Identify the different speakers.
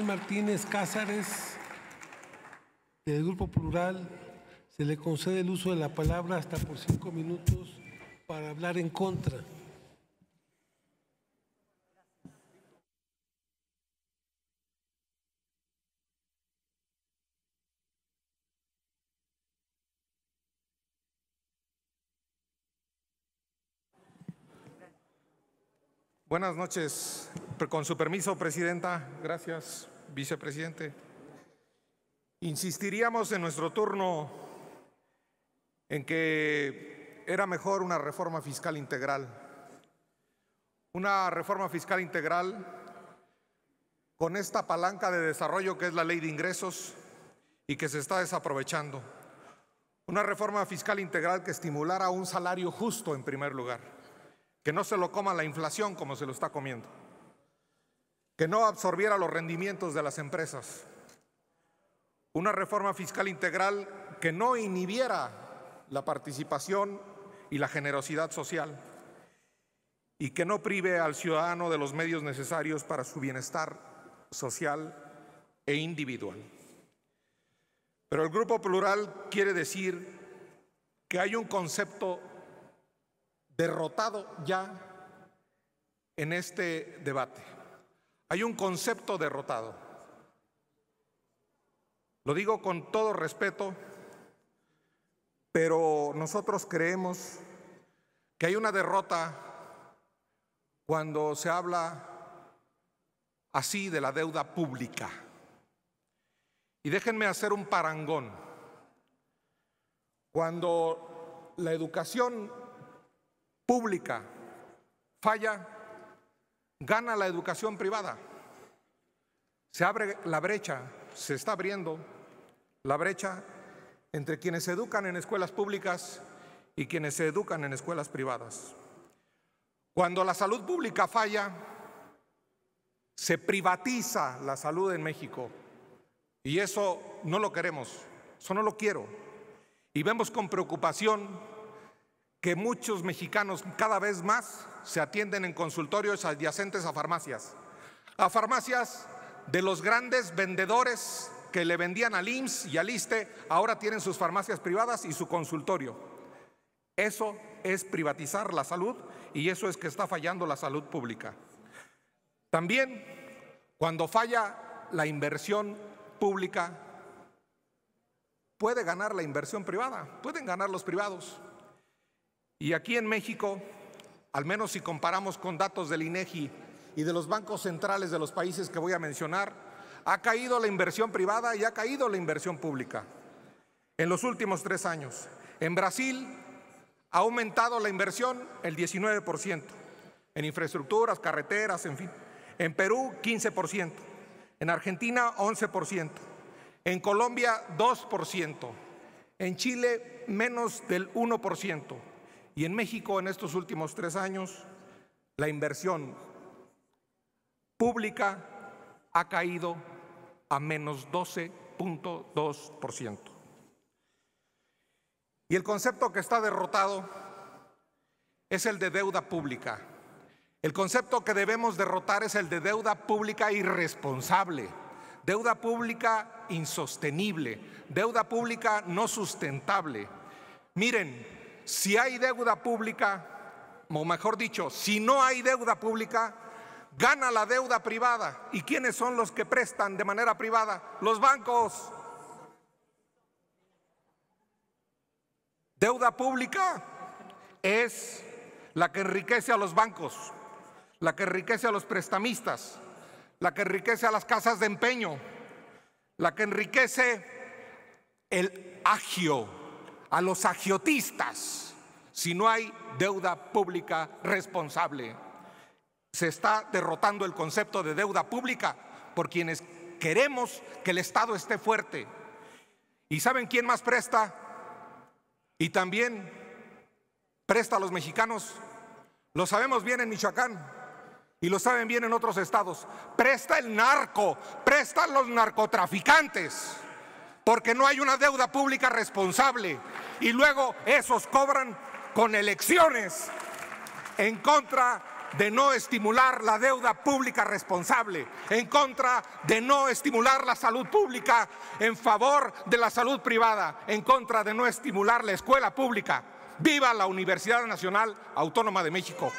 Speaker 1: Martínez Cázares, del Grupo Plural, se le concede el uso de la palabra hasta por cinco minutos para hablar en contra. Buenas noches, con su permiso, Presidenta, gracias, Vicepresidente. Insistiríamos en nuestro turno en que era mejor una reforma fiscal integral. Una reforma fiscal integral con esta palanca de desarrollo que es la ley de ingresos y que se está desaprovechando. Una reforma fiscal integral que estimulara un salario justo en primer lugar, que no se lo coma la inflación como se lo está comiendo que no absorbiera los rendimientos de las empresas. Una reforma fiscal integral que no inhibiera la participación y la generosidad social y que no prive al ciudadano de los medios necesarios para su bienestar social e individual. Pero el grupo plural quiere decir que hay un concepto derrotado ya en este debate hay un concepto derrotado. Lo digo con todo respeto, pero nosotros creemos que hay una derrota cuando se habla así de la deuda pública. Y déjenme hacer un parangón. Cuando la educación pública falla, gana la educación privada. Se abre la brecha, se está abriendo la brecha entre quienes se educan en escuelas públicas y quienes se educan en escuelas privadas. Cuando la salud pública falla, se privatiza la salud en México. Y eso no lo queremos, eso no lo quiero. Y vemos con preocupación que muchos mexicanos cada vez más se atienden en consultorios adyacentes a farmacias, a farmacias de los grandes vendedores que le vendían al IMSS y al ISTE, ahora tienen sus farmacias privadas y su consultorio. Eso es privatizar la salud y eso es que está fallando la salud pública. También cuando falla la inversión pública, puede ganar la inversión privada, pueden ganar los privados. Y aquí en México, al menos si comparamos con datos del INEGI y de los bancos centrales de los países que voy a mencionar, ha caído la inversión privada y ha caído la inversión pública en los últimos tres años. En Brasil ha aumentado la inversión el 19%, en infraestructuras, carreteras, en fin. En Perú 15%, en Argentina 11%, en Colombia 2%, en Chile menos del 1% y en México, en estos últimos tres años, la inversión pública ha caído a menos 12.2%. Y el concepto que está derrotado es el de deuda pública. El concepto que debemos derrotar es el de deuda pública irresponsable, deuda pública insostenible, deuda pública no sustentable. Miren, si hay deuda pública, o mejor dicho, si no hay deuda pública, gana la deuda privada. ¿Y quiénes son los que prestan de manera privada? Los bancos. Deuda pública es la que enriquece a los bancos, la que enriquece a los prestamistas, la que enriquece a las casas de empeño, la que enriquece el agio a los agiotistas si no hay deuda pública responsable. Se está derrotando el concepto de deuda pública por quienes queremos que el Estado esté fuerte. ¿Y saben quién más presta? Y también presta a los mexicanos. Lo sabemos bien en Michoacán y lo saben bien en otros estados. Presta el narco, prestan los narcotraficantes porque no hay una deuda pública responsable. Y luego esos cobran con elecciones en contra de no estimular la deuda pública responsable, en contra de no estimular la salud pública, en favor de la salud privada, en contra de no estimular la escuela pública. Viva la Universidad Nacional Autónoma de México.